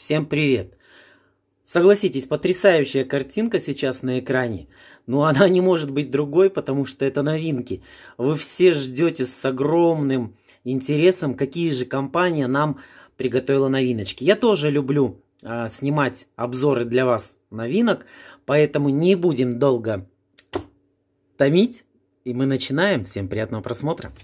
Всем привет! Согласитесь, потрясающая картинка сейчас на экране, но она не может быть другой, потому что это новинки. Вы все ждете с огромным интересом, какие же компания нам приготовила новиночки. Я тоже люблю а, снимать обзоры для вас новинок, поэтому не будем долго томить, и мы начинаем. Всем приятного просмотра!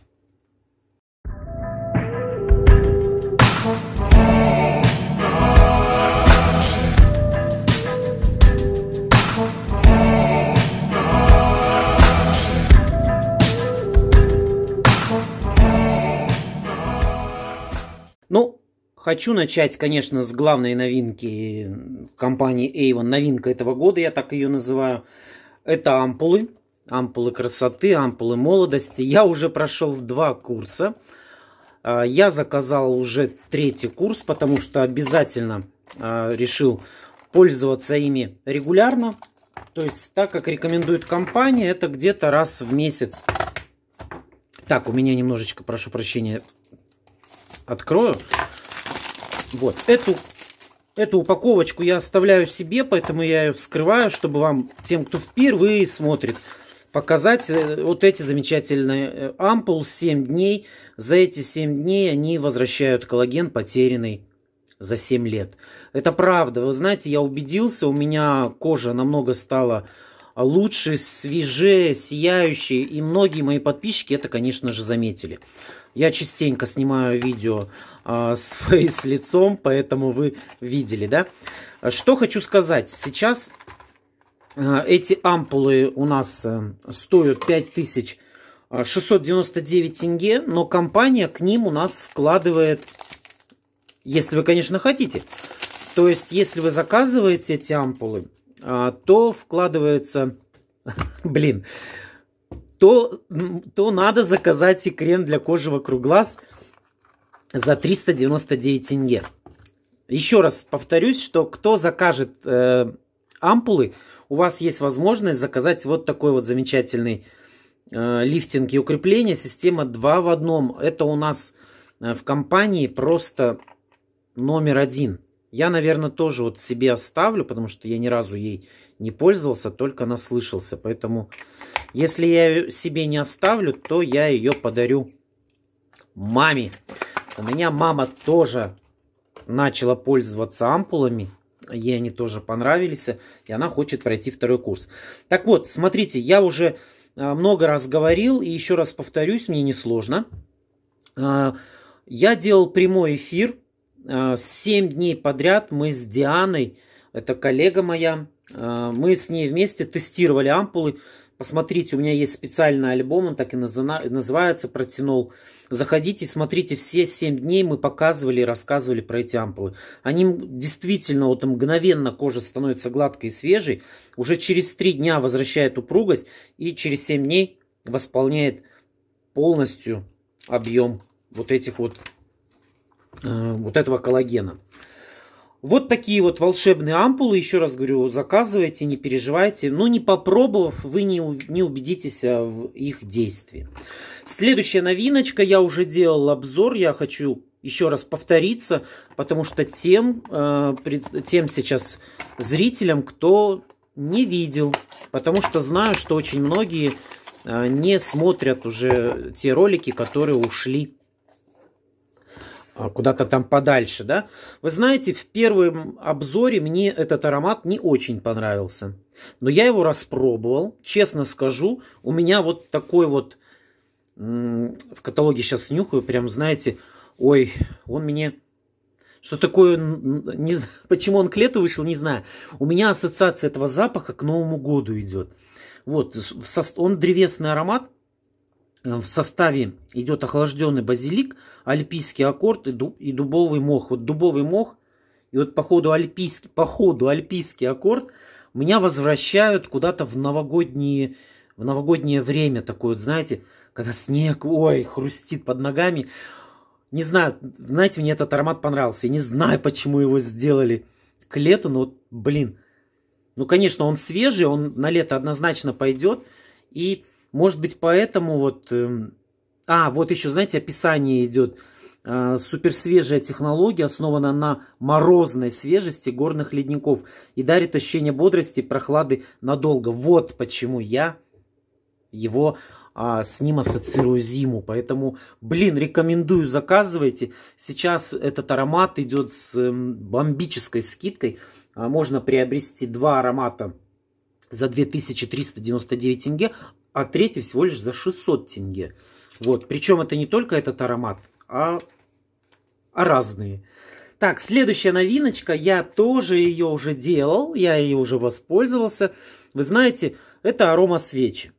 Ну, хочу начать, конечно, с главной новинки компании Avon. Новинка этого года, я так ее называю. Это ампулы. Ампулы красоты, ампулы молодости. Я уже прошел два курса. А, я заказал уже третий курс, потому что обязательно а, решил пользоваться ими регулярно. То есть, так как рекомендует компания, это где-то раз в месяц. Так, у меня немножечко, прошу прощения, открою. Вот, эту, эту упаковочку я оставляю себе, поэтому я ее вскрываю, чтобы вам, тем, кто впервые смотрит, показать э, вот эти замечательные э, ампул 7 дней. За эти 7 дней они возвращают коллаген потерянный за 7 лет. Это правда. Вы знаете, я убедился, у меня кожа намного стала лучше, свежее, сияющей. И многие мои подписчики это, конечно же, заметили. Я частенько снимаю видео э, с фейс-лицом, поэтому вы видели, да? Что хочу сказать. Сейчас э, эти ампулы у нас э, стоят 5699 тенге, но компания к ним у нас вкладывает, если вы, конечно, хотите. То есть, если вы заказываете эти ампулы, э, то вкладывается... Блин, то, то надо заказать икрен для кожи вокруг глаз за 399 тенге. Еще раз повторюсь, что кто закажет э, ампулы, у вас есть возможность заказать вот такой вот замечательный э, лифтинг и укрепление. Система 2 в одном. Это у нас э, в компании просто номер один. Я, наверное, тоже вот себе оставлю, потому что я ни разу ей не пользовался, только наслышался. Поэтому, если я ее себе не оставлю, то я ее подарю маме. У меня мама тоже начала пользоваться ампулами. Ей они тоже понравились. И она хочет пройти второй курс. Так вот, смотрите, я уже э, много раз говорил. И еще раз повторюсь, мне несложно. Э, я делал прямой эфир. Э, семь дней подряд мы с Дианой, это коллега моя, Э, мы с ней вместе тестировали ампулы. Посмотрите, у меня есть специальный альбом, он так и называется, протянул. Заходите, смотрите, все 7 дней мы показывали и рассказывали про эти ампулы. Они действительно, вот мгновенно кожа становится гладкой и свежей. Уже через 3 дня возвращает упругость и через 7 дней восполняет полностью объем вот этих вот, э, вот этого коллагена. Вот такие вот волшебные ампулы, еще раз говорю, заказывайте, не переживайте. Но не попробовав, вы не, не убедитесь а, в их действии. Следующая новиночка, я уже делал обзор, я хочу еще раз повториться, потому что тем, а, тем сейчас зрителям, кто не видел, потому что знаю, что очень многие а, не смотрят уже те ролики, которые ушли а, куда-то там подальше, да. Вы знаете, в первом обзоре мне этот аромат не очень понравился. Но я его распробовал, честно скажу, у меня вот такой вот, в каталоге сейчас нюхаю, прям, знаете, ой, он мне... Что такое, не почему он к лету вышел, не знаю. У меня ассоциация этого запаха к Новому году идет. Вот, он древесный аромат, Э, в составе идет охлажденный базилик, альпийский аккорд и, дуб, и дубовый мох. Вот дубовый мох и вот по ходу альпийский, по ходу альпийский аккорд меня возвращают куда-то в новогодние в новогоднее время такое, вот, знаете, когда снег, ой, хрустит под ногами. Не знаю, знаете, мне этот аромат понравился. Я не знаю, почему его сделали к лету, но, вот, блин, ну, конечно, он свежий, он на лето однозначно пойдет. И может быть, поэтому вот... Эм, а, вот еще, знаете, описание идет. А, суперсвежая технология основана на морозной свежести горных ледников и дарит ощущение бодрости и прохлады надолго. Вот почему я его а с ним ассоциирую зиму. Поэтому, блин, рекомендую, заказывайте. Сейчас этот аромат идет с эм, бомбической скидкой. А, можно приобрести два аромата за 2399 тенге, а третий всего лишь за 600 тенге. Вот, причем это не только этот аромат, а, а разные. Так, следующая новиночка, я тоже ее уже делал, я ее уже воспользовался. Вы знаете, это арома свечи.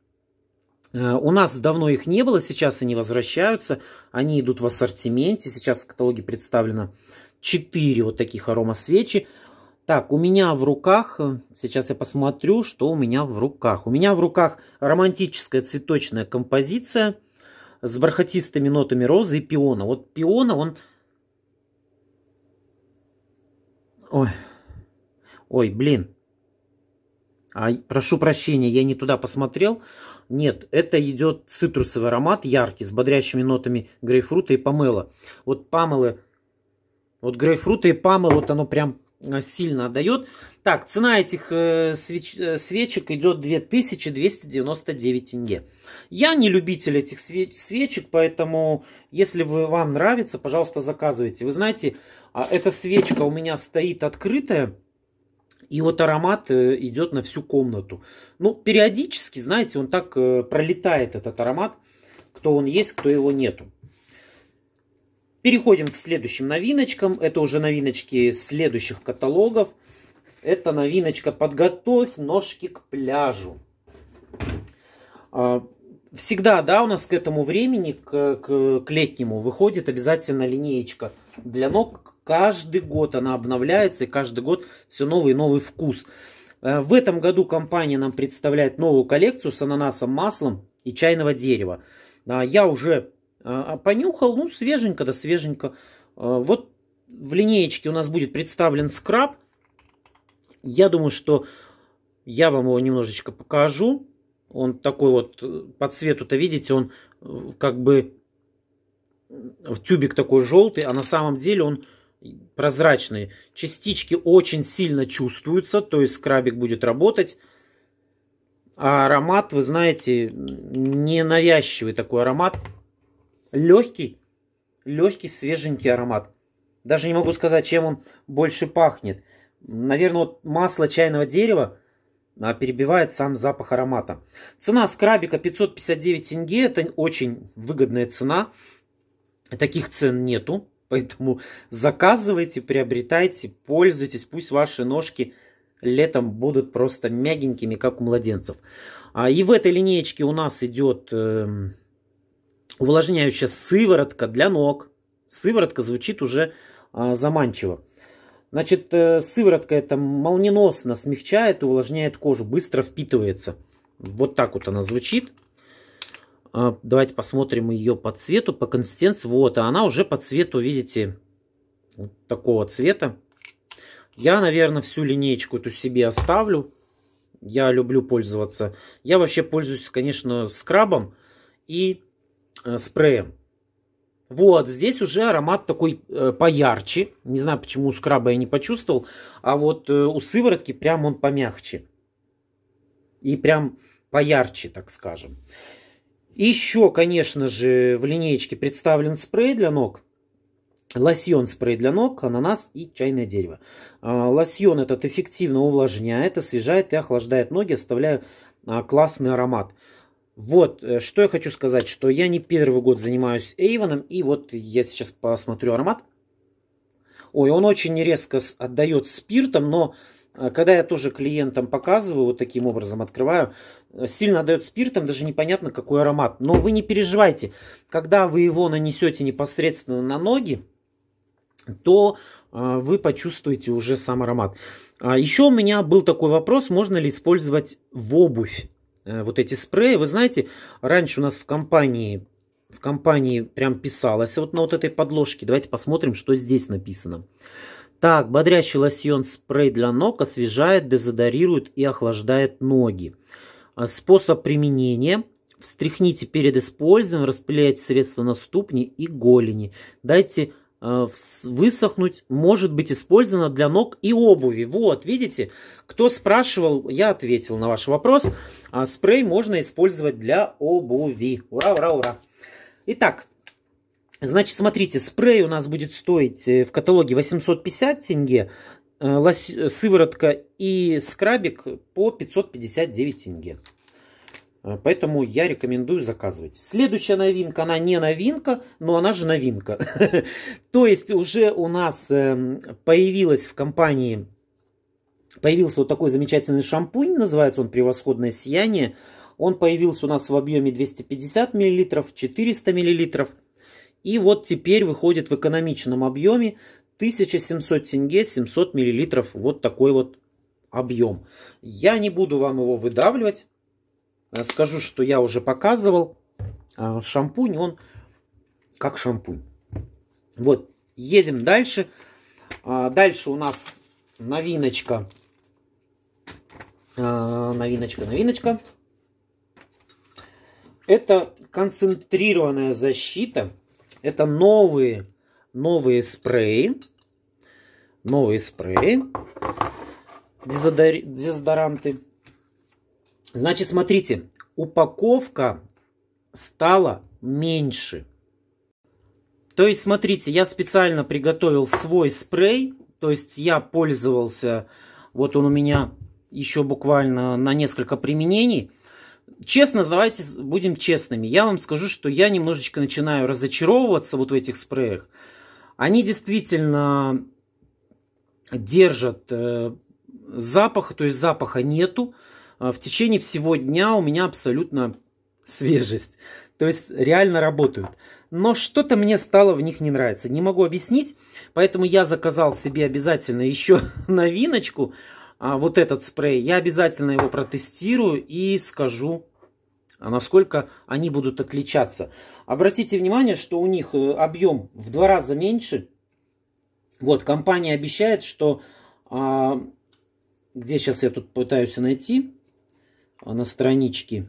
Э, у нас давно их не было, сейчас они возвращаются, они идут в ассортименте, сейчас в каталоге представлено 4 вот таких аромасвечи. свечи так, у меня в руках, э, сейчас я посмотрю, что у меня в руках. У меня в руках романтическая цветочная композиция с бархатистыми нотами розы и пиона. Вот пиона, он... Ой, ой, блин. А, прошу прощения, я не туда посмотрел. Нет, это идет цитрусовый аромат, яркий, с бодрящими нотами грейпфрута и помела. Вот памелы, вот грейпфрута и памел, вот оно прям Э, сильно отдает. Так, цена этих э, свеч, э, свечек идет 2299 тенге. Я не любитель этих свеч, свечек, поэтому если вы, вам нравится, пожалуйста, заказывайте. Вы знаете, а, эта свечка у меня стоит открытая. И вот аромат э, идет на всю комнату. Ну, периодически, знаете, он так э, пролетает, этот аромат. Кто он есть, кто его нету. Переходим к следующим новиночкам. Это уже новиночки следующих каталогов. Это новиночка «Подготовь ножки к пляжу». А, всегда, да, у нас к этому времени, к, к, к летнему, выходит обязательно линеечка для ног. Каждый год она обновляется, и каждый год все новый и новый вкус. А, в этом году компания нам представляет новую коллекцию с ананасом, маслом и чайного дерева. А, я уже а, а понюхал, ну, свеженько да свеженько. А, вот в линеечке у нас будет представлен скраб. Я думаю, что я вам его немножечко покажу. Он такой вот э, по цвету-то, видите, он э, как бы э, в тюбик такой желтый, а на самом деле он прозрачный. Частички очень сильно чувствуются, то есть скрабик будет работать. А аромат, вы знаете, ненавязчивый такой аромат легкий, легкий свеженький аромат. Даже не могу сказать, чем он больше пахнет. Наверное, вот масло чайного дерева а, перебивает сам запах аромата. Цена скрабика 559 тенге. Это очень выгодная цена. Таких цен нету. Поэтому заказывайте, приобретайте, пользуйтесь. Пусть ваши ножки летом будут просто мягенькими, как у младенцев. а И в этой линеечке у нас идет эм, увлажняющая сыворотка для ног. Сыворотка звучит уже а, заманчиво. Значит, э, сыворотка это молниеносно смягчает и увлажняет кожу, быстро впитывается. Вот так вот она звучит. Э, давайте посмотрим ее по цвету, по консистенции. Вот, а она уже по цвету, видите, вот такого цвета. Я, наверное, всю линейку эту себе оставлю. Я люблю пользоваться. Я вообще пользуюсь, конечно, скрабом и Э, спреем. Вот, здесь уже аромат такой э, поярче. Не знаю, почему у скраба я не почувствовал. А вот э, у сыворотки прям он помягче. И прям поярче, так скажем. Еще, конечно же, в линеечке представлен спрей для ног. Лосьон спрей для ног, ананас и чайное дерево. А, лосьон этот эффективно увлажняет, освежает и охлаждает ноги, оставляя а, классный аромат. Вот, э, что я хочу сказать, что я не первый год занимаюсь Эйвоном, и вот я сейчас посмотрю аромат. Ой, он очень резко отдает спиртом, но э, когда я тоже клиентам показываю, вот таким образом открываю, э, сильно отдает спиртом, даже непонятно какой аромат. Но вы не переживайте, когда вы его нанесете непосредственно на ноги, то вы почувствуете уже сам аромат. А Еще у меня был такой вопрос, можно ли использовать в обувь. Э, вот эти спреи. Вы знаете, раньше у нас в компании, в компании прям писалось вот на вот этой подложке. Давайте посмотрим, что здесь написано. Так, бодрящий лосьон спрей для ног освежает, дезодорирует и охлаждает ноги. А способ применения. Встряхните перед использованием, распыляйте средство на ступни и голени. Дайте Э, высохнуть, может быть использована для ног и обуви. Вот, видите, кто спрашивал, я ответил на ваш вопрос. А спрей можно использовать для обуви. Ура, ура, ура. Итак, значит, смотрите, спрей у нас будет стоить э, в каталоге 850 тенге, э, лось сыворотка и скрабик по 559 тенге. Э, поэтому я рекомендую заказывать. Следующая новинка, она не новинка, но она же новинка. То есть уже у нас эм, появилась в компании, появился вот такой замечательный шампунь, называется он «Превосходное сияние». Он появился у нас в объеме 250 мл, 400 мл. И вот теперь выходит в экономичном объеме 1700 тенге, 700 мл. Вот такой вот объем. Я не буду вам его выдавливать. Э, скажу, что я уже показывал. А, шампунь, он как шампунь. Вот, едем дальше. А, дальше у нас новиночка. А, новиночка, новиночка. Это концентрированная защита. Это новые, новые спреи. Новые спреи. Дезодор... Дезодоранты. Значит, смотрите, упаковка стала меньше. То есть, смотрите, я специально приготовил свой спрей. То есть, я пользовался, вот он у меня еще буквально на несколько применений. Честно, давайте будем честными. Я вам скажу, что я немножечко начинаю разочаровываться вот в этих спреях. Они действительно держат э, запаха, то есть запаха нету. А, в течение всего дня у меня абсолютно свежесть. То есть реально работают. Но что-то мне стало в них не нравиться. Не могу объяснить, поэтому я заказал себе обязательно еще новиночку. А вот этот спрей. Я обязательно его протестирую и скажу, а, насколько они будут отличаться. Обратите внимание, что у них э, объем в два раза меньше. Вот, компания обещает, что... А, где сейчас я тут пытаюсь найти? А на страничке.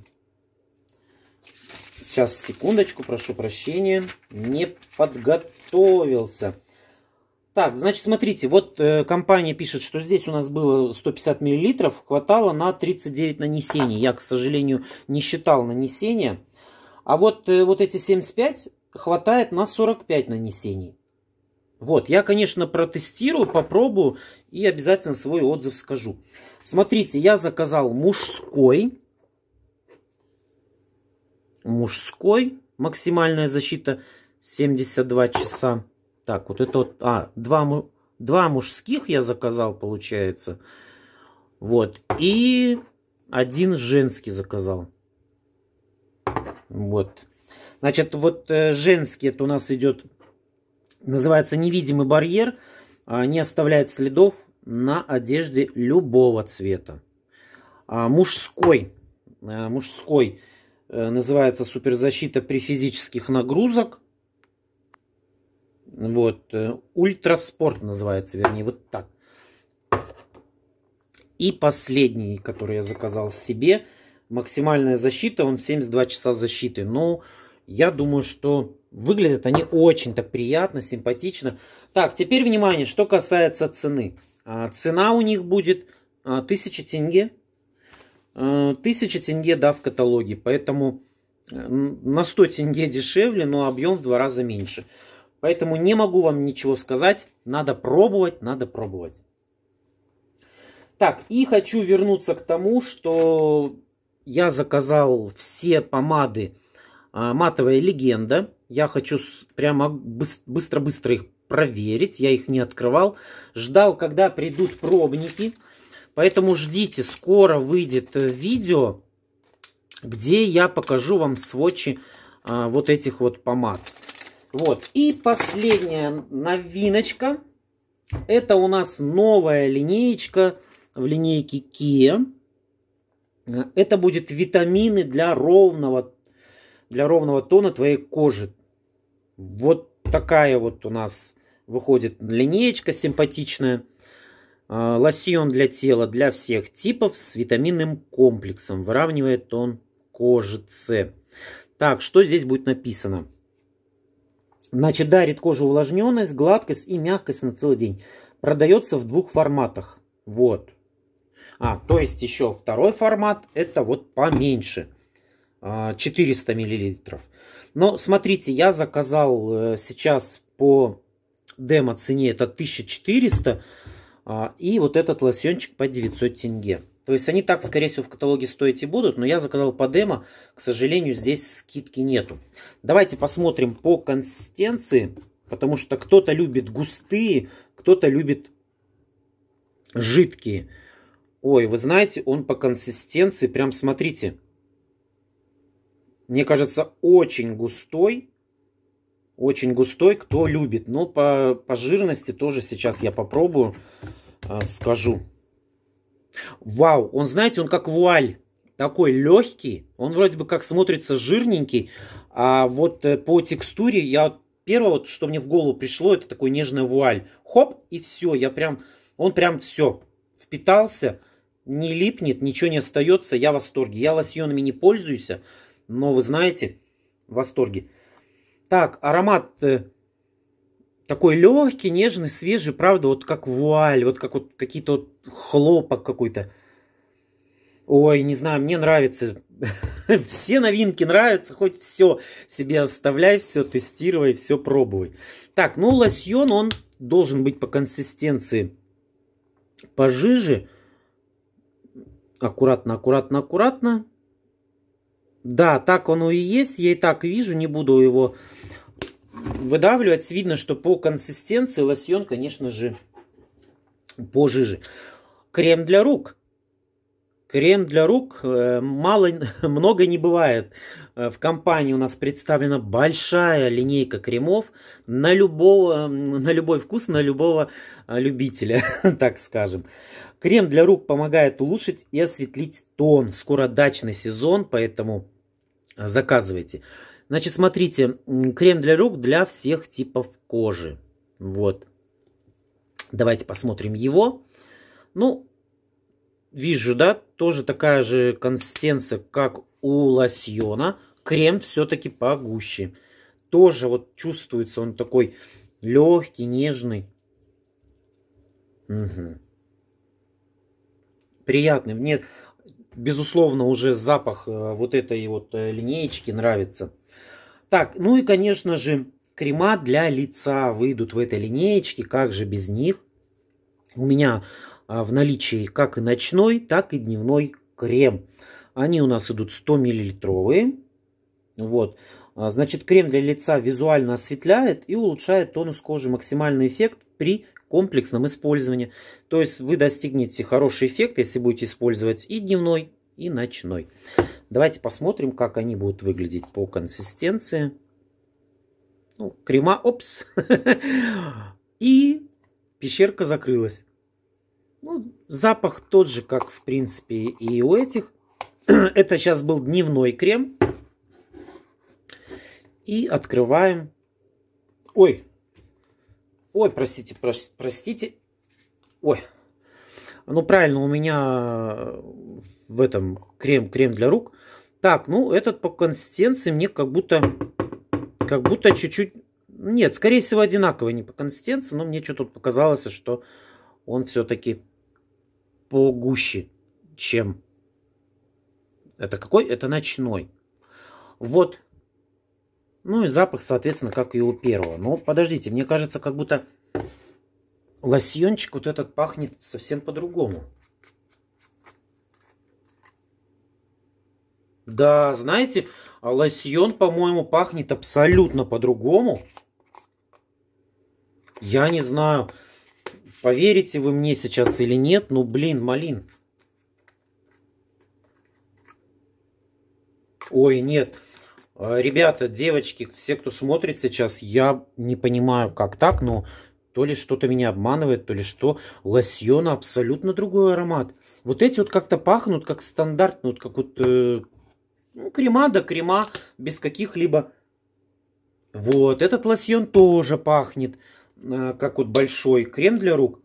Сейчас, секундочку, прошу прощения, не подготовился. Так, значит, смотрите, вот э, компания пишет, что здесь у нас было 150 миллилитров хватало на 39 нанесений. Я, к сожалению, не считал нанесения. А вот, э, вот эти 75 хватает на 45 нанесений. Вот, я, конечно, протестирую, попробую и обязательно свой отзыв скажу. Смотрите, я заказал мужской. Мужской. Максимальная защита 72 часа. Так, вот это вот... А, два, два мужских я заказал, получается. Вот. И один женский заказал. Вот. Значит, вот э, женский это у нас идет Называется «Невидимый барьер». Не оставляет следов на одежде любого цвета. А, мужской. А, мужской э, называется суперзащита при физических нагрузок. Вот. Э, ультраспорт называется, вернее, вот так. И последний, который я заказал себе. Максимальная защита, он 72 часа защиты. Но ну, я думаю, что Выглядят они очень так приятно, симпатично. Так, теперь внимание, что касается цены. А, цена у них будет 1000 а, тенге. 1000 а, тенге, да, в каталоге. Поэтому э, на 100 тенге дешевле, но объем в два раза меньше. Поэтому не могу вам ничего сказать. Надо пробовать, надо пробовать. Так, и хочу вернуться к тому, что я заказал все помады, а, матовая легенда. Я хочу прямо быстро-быстро их проверить. Я их не открывал. Ждал, когда придут пробники. Поэтому ждите, скоро выйдет э, видео, где я покажу вам сводчи а, вот этих вот помад. Вот. И последняя новиночка. Это у нас новая линеечка в линейке Kia. Э, это будет витамины для ровного для ровного тона твоей кожи. Вот такая вот у нас выходит линеечка симпатичная. А, лосьон для тела для всех типов с витаминным комплексом. Выравнивает он кожице. Так, что здесь будет написано? Значит, дарит кожу увлажненность, гладкость и мягкость на целый день. Продается в двух форматах. Вот. А, то есть еще второй формат, это вот поменьше. 400 а, миллилитров. Но смотрите, я заказал э, сейчас по демо цене это 1400 а, и вот этот лосьончик по 900 тенге. То есть они так, скорее всего, в каталоге стоить и будут, но я заказал по демо, к сожалению, здесь скидки нету. Давайте посмотрим по консистенции, потому что кто-то любит густые, кто-то любит жидкие. Ой, вы знаете, он по консистенции, прям смотрите, мне кажется, очень густой. Очень густой, кто любит. Но по, по жирности тоже сейчас я попробую, а, скажу. Вау, он, знаете, он как вуаль. Такой легкий. Он вроде бы как смотрится жирненький. А вот э, по текстуре я... Первое, что мне в голову пришло, это такой нежный вуаль. Хоп, и все. Я прям... Он прям все впитался. Не липнет, ничего не остается. Я в восторге. Я лосьонами не пользуюсь. Но вы знаете, в восторге. Так, аромат э, такой легкий, нежный, свежий, правда, вот как вуаль, вот как вот какие-то вот хлопок какой-то. Ой, не знаю, мне нравится. все новинки нравятся, хоть все себе оставляй, все тестируй, все пробуй. Так, ну лосьон, он должен быть по консистенции пожиже. Аккуратно, аккуратно, аккуратно. Да, так оно и есть. Я и так вижу, не буду его выдавливать. Видно, что по консистенции лосьон, конечно же, пожиже. Крем для рук. Крем для рук э, мало, много не бывает. Э, в компании у нас представлена большая линейка кремов на, любого, на любой вкус, на любого э, любителя, так скажем. Крем для рук помогает улучшить и осветлить тон. Скоро дачный сезон, поэтому э, заказывайте. Значит, смотрите, крем для рук для всех типов кожи. Вот. Давайте посмотрим его. Ну, вижу, да, тоже такая же консистенция, как у лосьона. Крем все-таки погуще. Тоже вот чувствуется он такой легкий, нежный. Угу приятный. Мне, безусловно, уже запах э, вот этой вот э, линеечки нравится. Так, ну и, конечно же, крема для лица выйдут в этой линеечке. Как же без них? У меня а, в наличии как и ночной, так и дневной крем. Они у нас идут 100 миллилитровые. Вот. А, значит, крем для лица визуально осветляет и улучшает тонус кожи. Максимальный эффект при комплексном использовании. То есть вы достигнете хороший эффект, если будете использовать и дневной, и ночной. Давайте посмотрим, как они будут выглядеть по консистенции. Ну, крема, опс. И пещерка закрылась. Ну, запах тот же, как в принципе и у этих. Это сейчас был дневной крем. И открываем. Ой, Ой, простите, простите. Ой. Ну, правильно, у меня э, в этом крем, крем для рук. Так, ну, этот по консистенции мне как будто, как будто чуть-чуть... Нет, скорее всего, одинаковый не по консистенции, но мне что-то показалось, что он все-таки погуще, чем... Это какой? Это ночной. Вот, ну и запах, соответственно, как и у первого. Но подождите, мне кажется, как будто лосьончик вот этот пахнет совсем по-другому. Да, знаете, а лосьон, по-моему, пахнет абсолютно по-другому. Я не знаю, поверите вы мне сейчас или нет, ну, блин, малин. Ой, нет, Э, ребята, девочки, все, кто смотрит сейчас, я не понимаю, как так, но то ли что-то меня обманывает, то ли что. лосьон абсолютно другой аромат. Вот эти вот как-то пахнут, как стандартно, вот как вот э, ну, крема да крема, без каких-либо... Вот, этот лосьон тоже пахнет, э, как вот большой крем для рук.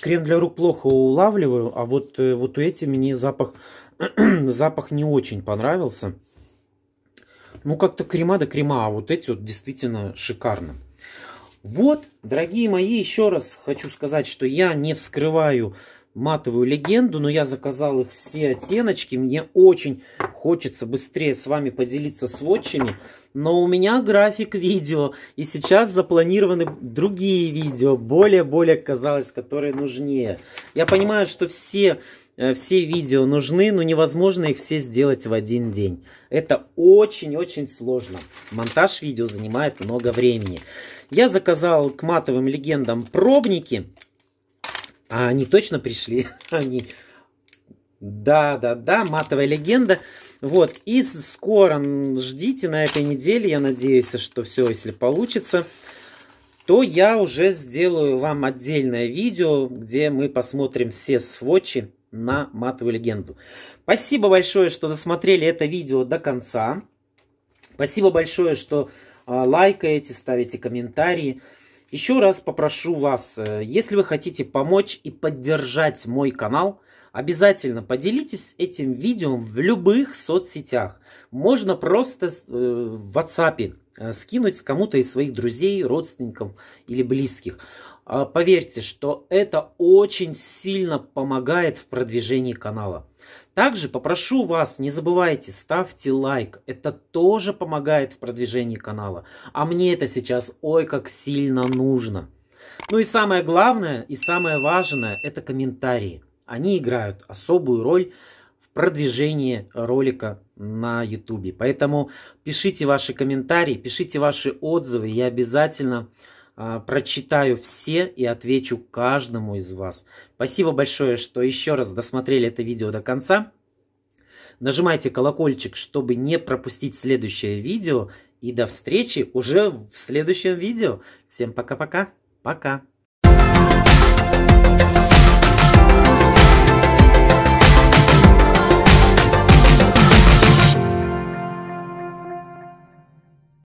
Крем для рук плохо улавливаю, а вот, э, вот у эти мне запах запах не очень понравился. Ну, как-то крема да крема, а вот эти вот действительно шикарно. Вот, дорогие мои, еще раз хочу сказать, что я не вскрываю матовую легенду, но я заказал их все оттеночки. Мне очень хочется быстрее с вами поделиться сводчами, но у меня график видео, и сейчас запланированы другие видео, более-более, казалось, которые нужнее. Я понимаю, что все Э, все видео нужны, но невозможно их все сделать в один день. Это очень-очень сложно. Монтаж видео занимает много времени. Я заказал к матовым легендам пробники. А они точно пришли? Они... Да, да, да, матовая легенда. Вот, и скоро ждите на этой неделе, я надеюсь, что все, если получится то я уже сделаю вам отдельное видео, где мы посмотрим все сводчи на матовую легенду. Спасибо большое, что досмотрели это видео до конца. Спасибо большое, что а, лайкаете, ставите комментарии. Еще раз попрошу вас, э, если вы хотите помочь и поддержать мой канал, обязательно поделитесь этим видео в любых соцсетях. Можно просто э, в WhatsApp Э, скинуть кому-то из своих друзей, родственников или близких. А, поверьте, что это очень сильно помогает в продвижении канала. Также попрошу вас, не забывайте, ставьте лайк. Это тоже помогает в продвижении канала. А мне это сейчас ой как сильно нужно. Ну и самое главное, и самое важное, это комментарии. Они играют особую роль продвижение ролика на YouTube. Поэтому пишите ваши комментарии, пишите ваши отзывы. Я обязательно э, прочитаю все и отвечу каждому из вас. Спасибо большое, что еще раз досмотрели это видео до конца. Нажимайте колокольчик, чтобы не пропустить следующее видео. И до встречи уже в следующем видео. Всем пока-пока. Пока. -пока. пока.